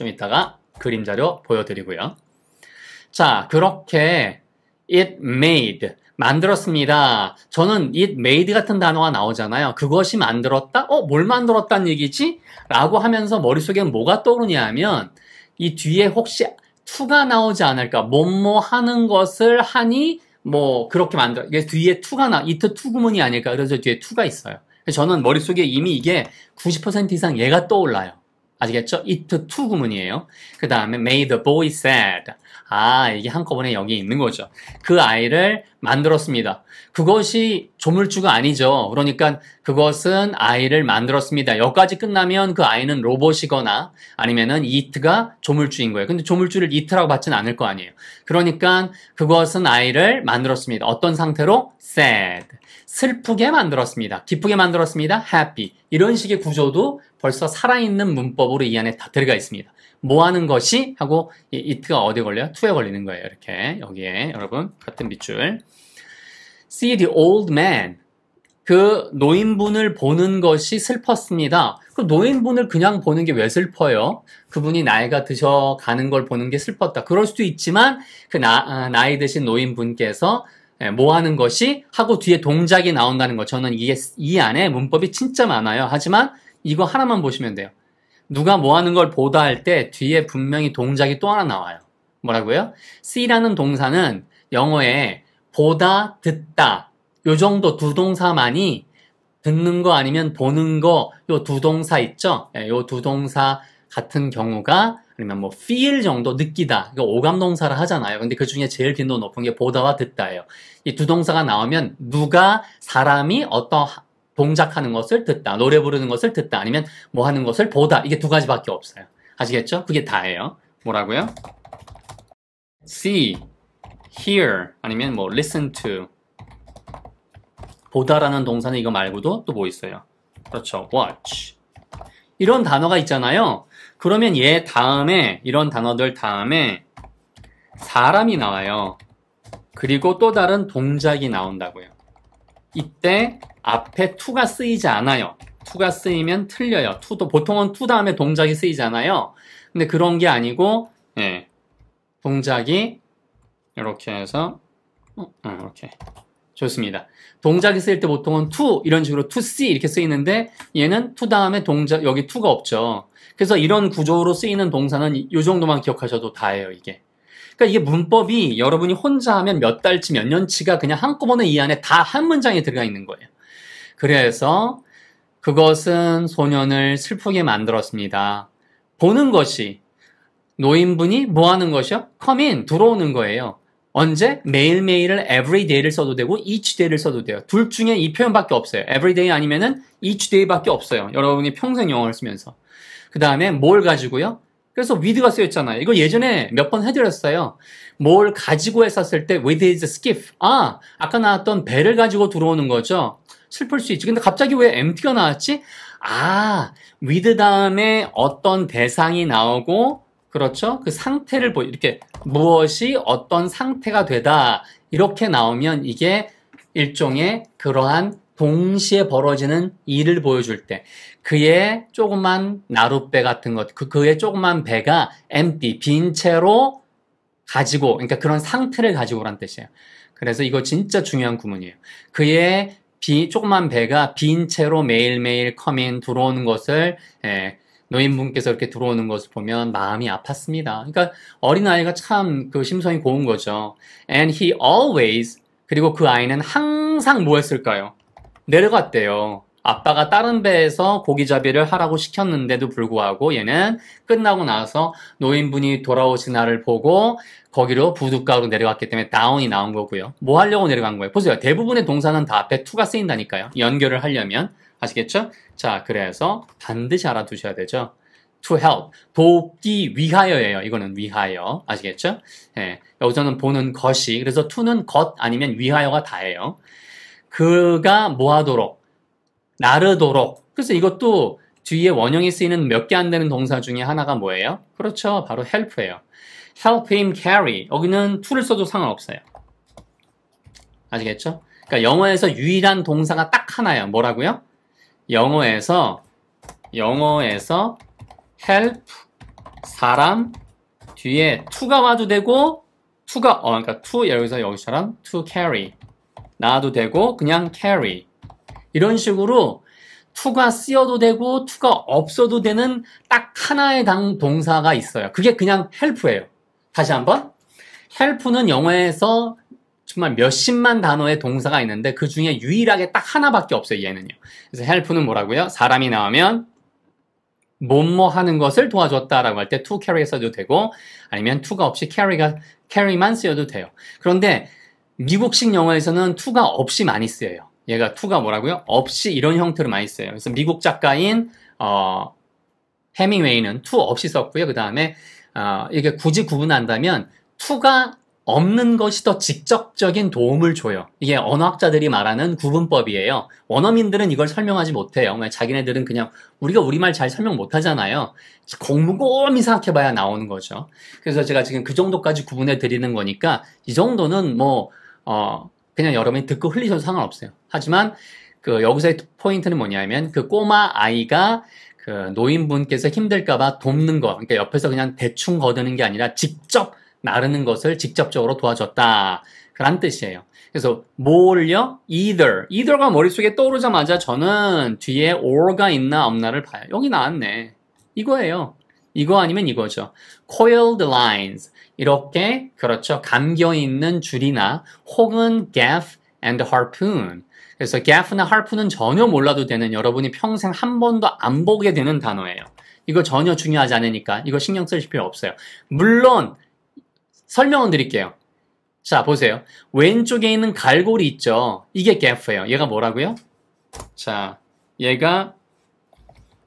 좀 이따가 그림 자료 보여드리고요. 자, 그렇게 it made 만들었습니다. 저는 it made 같은 단어가 나오잖아요. 그것이 만들었다? 어, 뭘 만들었다는 얘기지? 라고 하면서 머릿속에 뭐가 떠오르냐 하면 이 뒤에 혹시 투가 나오지 않을까? 뭐뭐 하는 것을 하니 뭐 그렇게 만들어. 이게 뒤에 투가 나 이트 투 구문이 아닐까? 그래서 뒤에 투가 있어요. 저는 머릿속에 이미 이게 90% 이상 얘가 떠올라요. 아시겠죠? it to 구문이에요. 그 다음에 m a d the boy sad. 아, 이게 한꺼번에 여기 있는 거죠. 그 아이를 만들었습니다. 그것이 조물주가 아니죠. 그러니까 그것은 아이를 만들었습니다. 여기까지 끝나면 그 아이는 로봇이거나 아니면은 이트가 조물주인 거예요. 근데 조물주를 이트라고 받지는 않을 거 아니에요. 그러니까 그것은 아이를 만들었습니다. 어떤 상태로? sad. 슬프게 만들었습니다. 기쁘게 만들었습니다. happy. 이런 식의 구조도 벌써 살아있는 문법으로 이 안에 다 들어가 있습니다. 뭐 하는 것이? 하고 이, 이트가 어디에 걸려요? 투에 걸리는 거예요. 이렇게. 여기에. 여러분. 같은 밑줄. see the old man. 그 노인분을 보는 것이 슬펐습니다. 그 노인분을 그냥 보는 게 왜 슬퍼요? 그분이 나이가 드셔 가는 걸 보는 게 슬펐다. 그럴 수도 있지만 그 나, 아, 나이 드신 노인분께서 예, 뭐 하는 것이 하고 뒤에 동작이 나온다는 거. 저는 이게 이 안에 문법이 진짜 많아요. 하지만 이거 하나만 보시면 돼요. 누가 뭐 하는 걸 보다 할 때 뒤에 분명히 동작이 또 하나 나와요. 뭐라고요? see라는 동사는 영어에 보다, 듣다. 요 정도 두 동사만이 듣는 거 아니면 보는 거 요 두 동사 있죠? 예, 요두 동사 같은 경우가 아니면 뭐 feel 정도 느끼다. 이거 오감 동사를 하잖아요. 근데 그 중에 제일 빈도 높은 게 보다와 듣다예요. 이 두 동사가 나오면 누가 사람이 어떤 동작하는 것을 듣다, 노래 부르는 것을 듣다, 아니면 뭐 하는 것을 보다. 이게 두 가지밖에 없어요. 아시겠죠? 그게 다예요. 뭐라고요? see hear 아니면 뭐 listen to 보다라는 동사는 이거 말고도 또 뭐 있어요? 그렇죠. watch 이런 단어가 있잖아요. 그러면 얘 다음에 이런 단어들 다음에 사람이 나와요. 그리고 또 다른 동작이 나온다고요. 이때 앞에 to가 쓰이지 않아요. to가 쓰이면 틀려요. to도 보통은 to 다음에 동작이 쓰이잖아요. 근데 그런 게 아니고 예, 동작이 이렇게 해서 어, 어, 이렇게 좋습니다. 동작이 쓰일 때 보통은 to 이런 식으로 to see 이렇게 쓰이는데 얘는 to 다음에 동작 여기 to가 없죠. 그래서 이런 구조로 쓰이는 동사는 이 정도만 기억하셔도 다예요 이게. 그러니까 이게 문법이 여러분이 혼자 하면 몇 달치 몇 년치가 그냥 한꺼번에 이 안에 다 한 문장에 들어가 있는 거예요. 그래서 그것은 소년을 슬프게 만들었습니다. 보는 것이 노인분이 뭐 하는 것이요? 커인 들어오는 거예요. 언제? 매일매일을 everyday를 써도 되고 each day를 써도 돼요. 둘 중에 이 표현밖에 없어요. everyday 아니면은 each day밖에 없어요. 여러분이 평생 영어를 쓰면서. 그 다음에 뭘 가지고요? 그래서 with가 쓰였잖아요. 이거 예전에 몇 번 해드렸어요. 뭘 가지고 했었을 때 with is a skiff. 아, 아까 나왔던 배를 가지고 들어오는 거죠. 슬플 수 있지. 근데 갑자기 왜 empty가 나왔지? 아, with 다음에 어떤 대상이 나오고 그렇죠? 그 상태를 보 이렇게 무엇이 어떤 상태가 되다 이렇게 나오면 이게 일종의 그러한 동시에 벌어지는 일을 보여줄 때 그의 조그만 나룻배 같은 것, 그, 그의 조그만 배가 empty, 빈 채로 가지고, 그러니까 그런 상태를 가지고란 뜻이에요. 그래서 이거 진짜 중요한 구문이에요. 그의 비, 조그만 배가 빈 채로 매일매일 커밍 들어오는 것을 에, 예, 노인분께서 이렇게 들어오는 것을 보면 마음이 아팠습니다. 그러니까 어린아이가 참 그 심성이 고운 거죠. And he always, 그리고 그 아이는 항상 뭐 했을까요? 내려갔대요. 아빠가 다른 배에서 고기잡이를 하라고 시켰는데도 불구하고 얘는 끝나고 나서 노인분이 돌아오신 날을 보고 거기로 부둣가로 내려갔기 때문에 다운이 나온 거고요. 뭐 하려고 내려간 거예요? 보세요. 대부분의 동사는 다 앞에 t 가 쓰인다니까요. 연결을 하려면. 아시겠죠? 자, 그래서 반드시 알아두셔야 되죠. to help. 돕기 위하여예요. 이거는 위하여. 아시겠죠? 예. 여기서는 보는 것이. 그래서 to는 것 아니면 위하여가 다예요. 그가 뭐하도록 나르도록. 그래서 이것도 뒤에 원형이 쓰이는 몇 개 안 되는 동사 중에 하나가 뭐예요? 그렇죠. 바로 help예요. help him carry. 여기는 to를 써도 상관없어요. 아시겠죠? 그러니까 영어에서 유일한 동사가 딱 하나예요. 뭐라고요? 영어에서 영어에서 help 사람 뒤에 to가 와도 되고 to가 어 그러니까 to 여기서 여기처럼 to carry 나와도 되고 그냥 carry 이런 식으로 to가 쓰여도 되고 to가 없어도 되는 딱 하나의 당 동사가 있어요. 그게 그냥 help예요. 다시 한번 help는 영어에서 정말 몇십만 단어의 동사가 있는데 그 중에 유일하게 딱 하나밖에 없어요. 얘는요. 그래서 help는 뭐라고요? 사람이 나오면 뭐뭐 하는 것을 도와줬다라고 할 때 to carry 써도 되고 아니면 to가 없이 carry가 carry만 쓰여도 돼요. 그런데 미국식 영어에서는 to가 없이 많이 쓰여요. 얘가 to가 뭐라고요? 없이 이런 형태로 많이 쓰여요 그래서 미국 작가인 어 해밍웨이는 to 없이 썼고요. 그 다음에 어, 이게 굳이 구분한다면 to가 없는 것이 더 직접적인 도움을 줘요. 이게 언어학자들이 말하는 구분법이에요. 원어민들은 이걸 설명하지 못해요. 그러니까 자기네들은 그냥 우리가 우리말 잘 설명 못하잖아요. 곰곰이 생각해봐야 나오는 거죠. 그래서 제가 지금 그 정도까지 구분해 드리는 거니까 이 정도는 뭐 어, 그냥 여러분이 듣고 흘리셔도 상관없어요. 하지만 그 여기서의 포인트는 뭐냐면 그 꼬마 아이가 그 노인분께서 힘들까봐 돕는 거, 그러니까 옆에서 그냥 대충 거드는 게 아니라 직접 나르는 것을 직접적으로 도와줬다. 그런 뜻이에요. 그래서 뭘요? either. either가 머릿속에 떠오르자마자 저는 뒤에 or가 있나 없나를 봐요. 여기 나왔네. 이거예요. 이거 아니면 이거죠. coiled lines. 이렇게 그렇죠. 감겨 있는 줄이나 혹은 gaff and harpoon. 그래서 gaff나 harpoon은 전혀 몰라도 되는 여러분이 평생 한 번도 안 보게 되는 단어예요. 이거 전혀 중요하지 않으니까 이거 신경 쓰실 필요 없어요. 물론 설명은 드릴게요. 자, 보세요. 왼쪽에 있는 갈고리 있죠? 이게 gap예요. 얘가 뭐라고요? 자, 얘가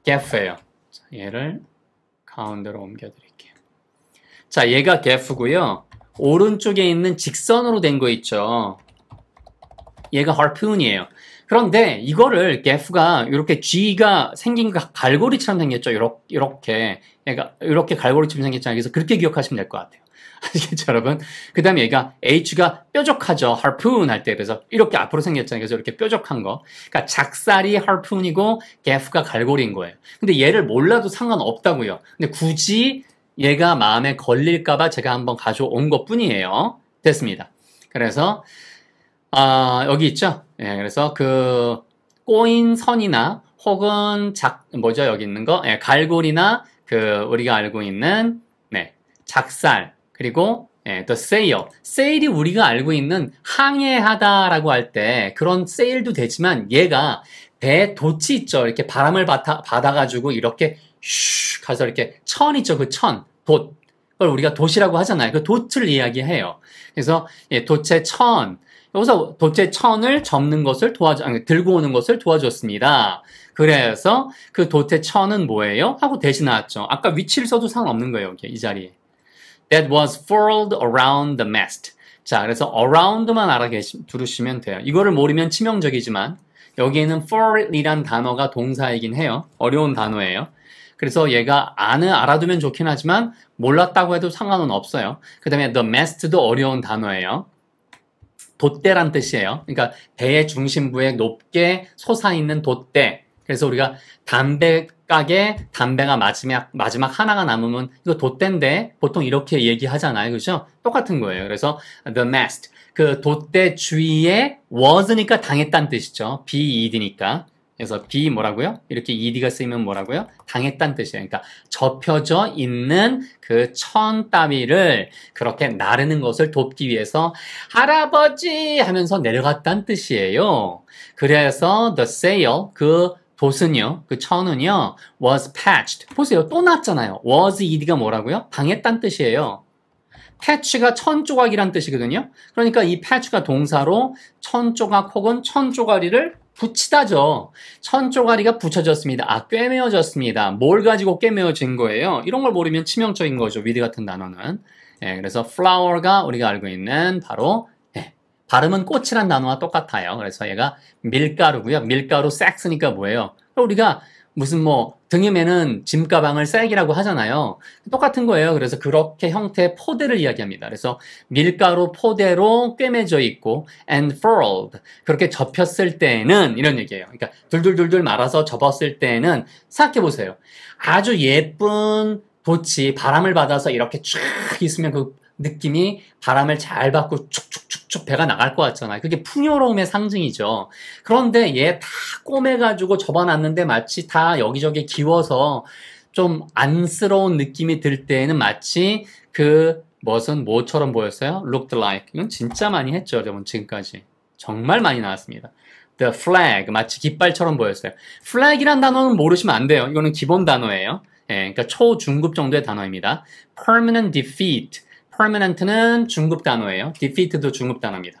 gap예요. 자, 얘를 가운데로 옮겨드릴게요. 자, 얘가 gap고요. 오른쪽에 있는 직선으로 된 거 있죠? 얘가 harpoon이에요. 그런데 이거를 gap가 이렇게 G가 생긴 거 갈고리처럼 생겼죠. 이렇게 이렇게 그러 이렇게 갈고리처럼 생겼잖아요. 그래서 그렇게 기억하시면 될 것 같아요. 아시겠죠, 여러분? 그 다음에 얘가 H가 뾰족하죠. harpoon 할 때. 그래서 이렇게 앞으로 생겼잖아요. 그래서 이렇게 뾰족한 거. 그러니까 작살이 harpoon이고 gaff가 갈고리인 거예요. 근데 얘를 몰라도 상관없다고요. 근데 굳이 얘가 마음에 걸릴까봐 제가 한번 가져온 것 뿐이에요. 됐습니다. 그래서, 아, 여기 있죠? 예, 그래서 그 꼬인 선이나 혹은 작, 뭐죠? 여기 있는 거? 예, 갈고리나 그 우리가 알고 있는 네, 작살, 그리고 예, the sale. 세일이 우리가 알고 있는 항해하다라고 할 때 그런 세일도 되지만 얘가 배 도치 있죠. 이렇게 바람을 받아, 받아가지고 이렇게 슈 가서 이렇게 천 있죠. 그 천, 돛. 그걸 우리가 도시라고 하잖아요. 그 돛을 이야기해요. 그래서 예, 돛의 천. 여기서 도체 천을 접는 것을 도와주, 아니, 들고 오는 것을 도와줬습니다. 그래서 그 도체 천은 뭐예요? 하고 대신 나왔죠. 아까 위치를 써도 상관없는 거예요. 이 자리에. that was furled around the mast. 자, 그래서 around만 알아두시면 돼요. 이거를 모르면 치명적이지만 여기에는 furl이란 단어가 동사이긴 해요. 어려운 단어예요. 그래서 얘가 안을 알아두면 좋긴 하지만 몰랐다고 해도 상관은 없어요. 그 다음에 the mast도 어려운 단어예요. 돛대란 뜻이에요. 그러니까 배의 중심부에 높게 솟아있는 돛대. 그래서 우리가 담배 가게 담배가 마지막, 마지막 하나가 남으면 이거 돛대인데 보통 이렇게 얘기하잖아요. 그죠? 똑같은 거예요. 그래서 the mast. 그 돛대 주위에 was니까 당했다는 뜻이죠. bed니까. 그래서 be 뭐라고요? 이렇게 ed가 쓰이면 뭐라고요? 당했다는 뜻이에요. 그러니까 접혀져 있는 그 천 따위를 그렇게 나르는 것을 돕기 위해서 할아버지 하면서 내려갔다는 뜻이에요. 그래서 the sail 그 보스는요, 그 천은요, was patched. 보세요, 또 났잖아요. was ed가 뭐라고요? 방했다는 뜻이에요. 패치가 천 조각이란 뜻이거든요. 그러니까 이 패치가 동사로 천 조각 혹은 천조각이를 붙이다죠. 천조각이가 붙여졌습니다. 아, 꿰매어졌습니다. 뭘 가지고 꿰매어진 거예요? 이런 걸 모르면 치명적인 거죠. 위드 같은 단어는. 예, 그래서 flower가 우리가 알고 있는 바로 발음은 꽃이란 단어와 똑같아요. 그래서 얘가 밀가루고요. 밀가루 싹스니까 뭐예요? 우리가 무슨 뭐 등임에는 짐 가방을 쌀이라고 하잖아요. 똑같은 거예요. 그래서 그렇게 형태의 포대를 이야기합니다. 그래서 밀가루 포대로 꿰매져 있고 and furled 그렇게 접혔을 때는 이런 얘기예요. 그러니까 둘둘둘둘 말아서 접었을 때는 생각해 보세요. 아주 예쁜 돛치 바람을 받아서 이렇게 쭉 있으면 그 느낌이 바람을 잘 받고 쭉쭉 배가 나갈 것 같잖아요. 그게 풍요로움의 상징이죠. 그런데 얘 다 꼬매가지고 접어놨는데 마치 다 여기저기 기워서 좀 안쓰러운 느낌이 들 때에는 마치 그멋은 뭐처럼 보였어요? looked like. 이건 진짜 많이 했죠, 여러분, 지금까지. 정말 많이 나왔습니다. The flag. 마치 깃발처럼 보였어요. flag이란 단어는 모르시면 안 돼요. 이거는 기본 단어예요. 예, 그러니까 초중급 정도의 단어입니다. permanent defeat. permanent는 중급 단어예요. defeat도 중급 단어입니다.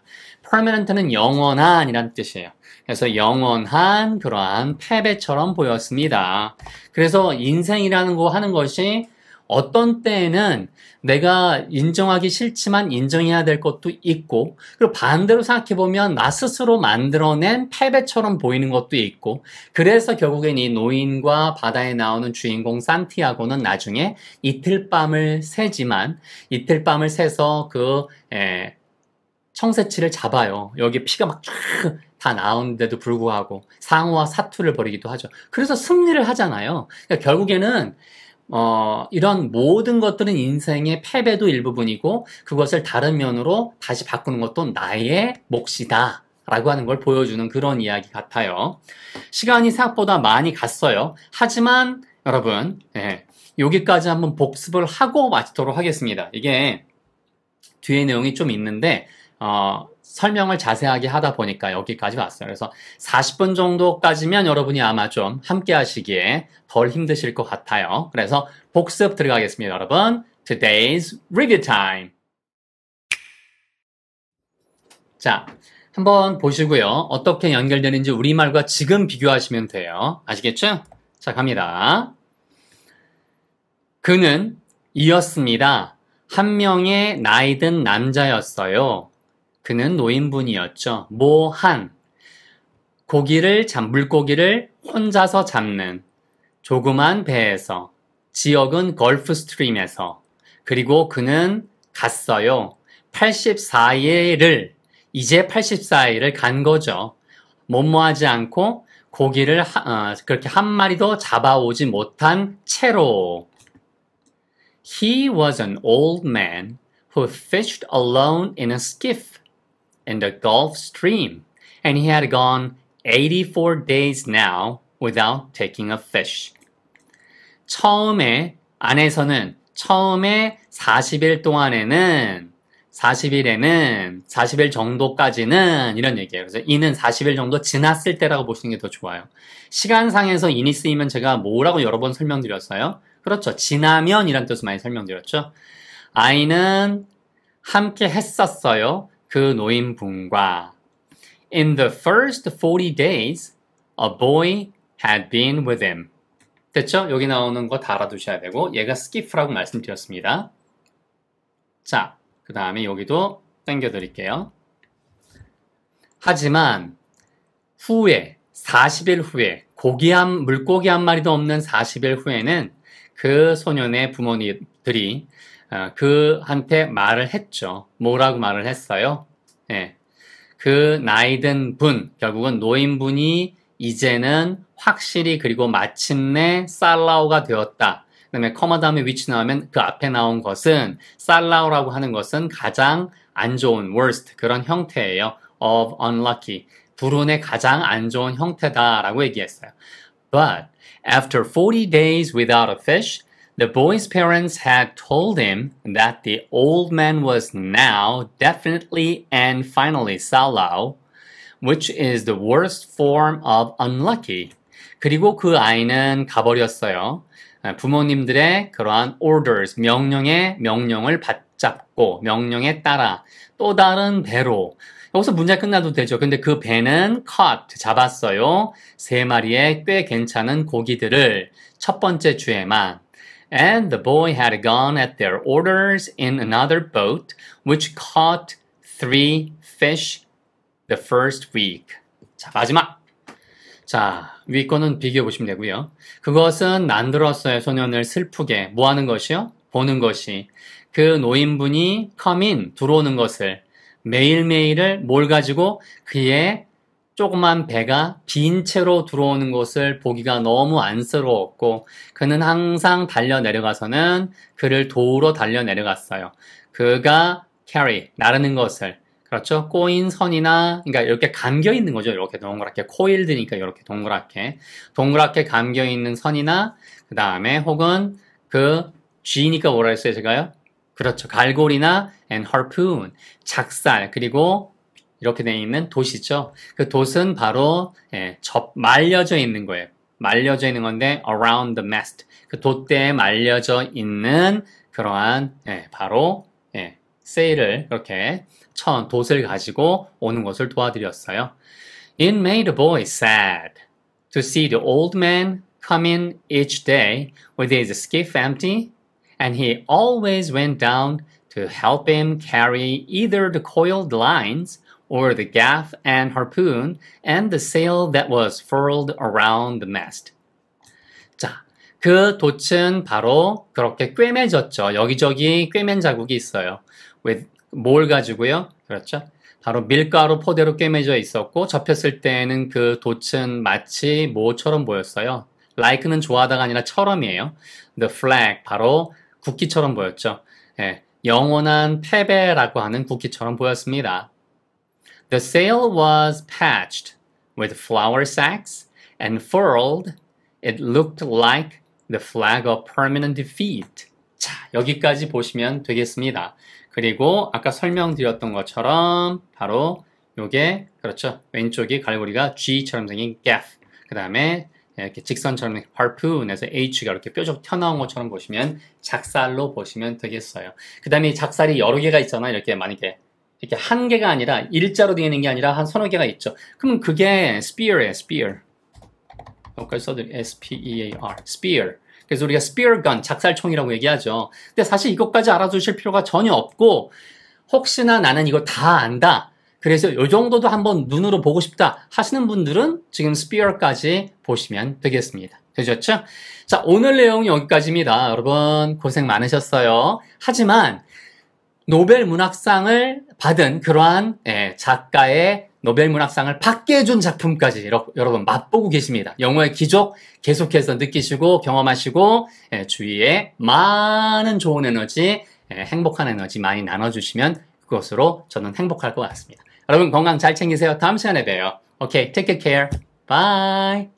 permanent는 영원한이란 뜻이에요. 그래서 영원한 그러한 패배처럼 보였습니다. 그래서 인생이라는 거 하는 것이 어떤 때에는 내가 인정하기 싫지만 인정해야 될 것도 있고, 그리고 반대로 생각해보면 나 스스로 만들어낸 패배처럼 보이는 것도 있고, 그래서 결국엔 이 노인과 바다에 나오는 주인공 산티아고는 나중에 이틀 밤을 새지만, 이틀 밤을 새서 그, 에, 청새치를 잡아요. 여기 피가 막 다 나오는데도 불구하고 상호와 사투를 벌이기도 하죠. 그래서 승리를 하잖아요. 그러니까 결국에는 어, 이런 모든 것들은 인생의 패배도 일부분이고 그것을 다른 면으로 다시 바꾸는 것도 나의 몫이다. 라고 하는 걸 보여주는 그런 이야기 같아요. 시간이 생각보다 많이 갔어요. 하지만 여러분, 예, 여기까지 한번 복습을 하고 마치도록 하겠습니다. 이게 뒤에 내용이 좀 있는데, 어, 설명을 자세하게 하다 보니까 여기까지 왔어요. 그래서 40분 정도까지면 여러분이 아마 좀 함께 하시기에 덜 힘드실 것 같아요. 그래서 복습 들어가겠습니다, 여러분. Today's review time. 자, 한번 보시고요. 어떻게 연결되는지 우리말과 지금 비교하시면 돼요. 아시겠죠? 자, 갑니다. 그는 이었습니다. 한 명의 나이든 남자였어요. 그는 노인분이었죠. 모한. 고기를, 잠, 물고기를 혼자서 잡는 조그만 배에서 지역은 걸프 스트림에서 그리고 그는 갔어요. 84일을 이제 84일을 간 거죠. 못모하지 않고 고기를 하, 어, 그렇게 한 마리도 잡아오지 못한 채로 He was an old man who fished alone in a skiff. in the Gulf Stream, and he had gone 84 days now without taking a fish. 처음에 안에서는 처음에 40일 동안에는 40일에는 40일 정도까지는 이런 얘기예요. 그래서 이는 40일 정도 지났을 때라고 보시는 게 더 좋아요. 시간상에서 이니 쓰이면 제가 뭐라고 여러 번 설명드렸어요? 그렇죠. 지나면 이란 뜻을 많이 설명드렸죠. 아이는 함께 했었어요. 그 노인분과 In the first 40 days, a boy had been with him. 됐죠? 여기 나오는 거 다 알아두셔야 되고 얘가 skip라고 말씀드렸습니다. 자, 그 다음에 여기도 땡겨드릴게요. 하지만 후에 40일 후에 고기 한 물고기 한 마리도 없는 40일 후에는 그 소년의 부모님들이 아, 그한테 말을 했죠. 뭐라고 말을 했어요? 예. 그 나이 든 분, 결국은 노인분이 이제는 확실히 그리고 마침내 살라오가 되었다. 그 다음에 커머 다음에 위치 나오면 그 앞에 나온 것은 살라오라고 하는 것은 가장 안 좋은 worst 그런 형태예요. of unlucky. 불운의 가장 안 좋은 형태다라고 얘기했어요. But after 40 days without a fish, The boy's parents had told him that the old man was now definitely and finally Salao, which is the worst form of unlucky. 그리고 그 아이는 가버렸어요. 부모님들의 그러한 orders, 명령의 명령을 받잡고 명령에 따라 또 다른 배로 여기서 문장 끝나도 되죠. 근데 그 배는 caught, 잡았어요. 세 마리의 꽤 괜찮은 고기들을 첫 번째 주에만 And the boy had gone at their orders in another boat, which caught three fish the first week. 자, 마지막. 자, 위 거는 비교해 보시면 되고요. 그것은 난들었어요, 소년을 슬프게. 뭐 하는 것이요? 보는 것이. 그 노인분이 컴인, 들어오는 것을 매일매일을 뭘 가지고 그의 조그만 배가 빈 채로 들어오는 것을 보기가 너무 안쓰러웠고 그는 항상 달려 내려가서는 그를 도우러 달려 내려갔어요. 그가 carry 나르는 것을 그렇죠? 꼬인 선이나 그러니까 이렇게 감겨 있는 거죠. 이렇게 동그랗게 코일드니까 이렇게 동그랗게 동그랗게 감겨 있는 선이나 그 다음에 혹은 그 쥐니까 뭐라 했어요 제가요? 그렇죠. 갈고리나 and harpoon 작살 그리고 이렇게 되어 있는 돛이죠. 그 돛은 바로 예, 접 말려져 있는 거예요. 말려져 있는 건데 around the mast 그 돛대에 말려져 있는 그러한 예, 바로 예, 세일을 그렇게 천 돛을 가지고 오는 것을 도와드렸어요. It made a boy sad to see the old man come in each day with his skiff empty, and he always went down to help him carry either the coiled lines or the gaff and harpoon, and the sail that was furled around the mast. 자, 그 돛은 바로 그렇게 꿰매졌죠. 여기저기 꿰맨 자국이 있어요. With 뭘 가지고요? 그렇죠? 바로 밀가루 포대로 꿰매져 있었고 접혔을 때에는 그 돛은 마치 모처럼 보였어요. like는 좋아하다가 아니라 처럼이에요. The flag 바로 국기처럼 보였죠. 예, 영원한 패배라고 하는 국기처럼 보였습니다. The sail was patched with f l o w e r sacks and furled. It looked like the flag of permanent defeat. 자, 여기까지 보시면 되겠습니다. 그리고 아까 설명드렸던 것처럼 바로 요게 그렇죠. 왼쪽이 갈고리가 G처럼 생긴 gaff. 그 다음에 이렇게 직선처럼 harpoon에서 H가 이렇게 뾰족 튀어나온 것처럼 보시면 작살로 보시면 되겠어요. 그 다음에 작살이 여러 개가 있잖아. 이렇게 만약에 이렇게 한 개가 아니라 일자로 되어 있는 게 아니라 한 서너 개가 있죠. 그러면 그게 s p e a r 예 spear. 여기까지 써드 S-P-E-A-R, spear. 그래서 우리가 spear gun, 작살총이라고 얘기하죠. 근데 사실 이것까지 알아두실 필요가 전혀 없고 혹시나 나는 이거 다 안다. 그래서 이 정도도 한번 눈으로 보고 싶다 하시는 분들은 지금 spear까지 보시면 되겠습니다. 되셨죠? 자, 오늘 내용 여기까지입니다. 여러분 고생 많으셨어요. 하지만 노벨 문학상을 받은 그러한 예, 작가의 노벨 문학상을 받게 해준 작품까지 여러분 맛보고 계십니다. 영어의 기적 계속해서 느끼시고 경험하시고 예, 주위에 많은 좋은 에너지, 예, 행복한 에너지 많이 나눠주시면 그것으로 저는 행복할 것 같습니다. 여러분 건강 잘 챙기세요. 다음 시간에 봬요. 오케이, okay, take care. Bye.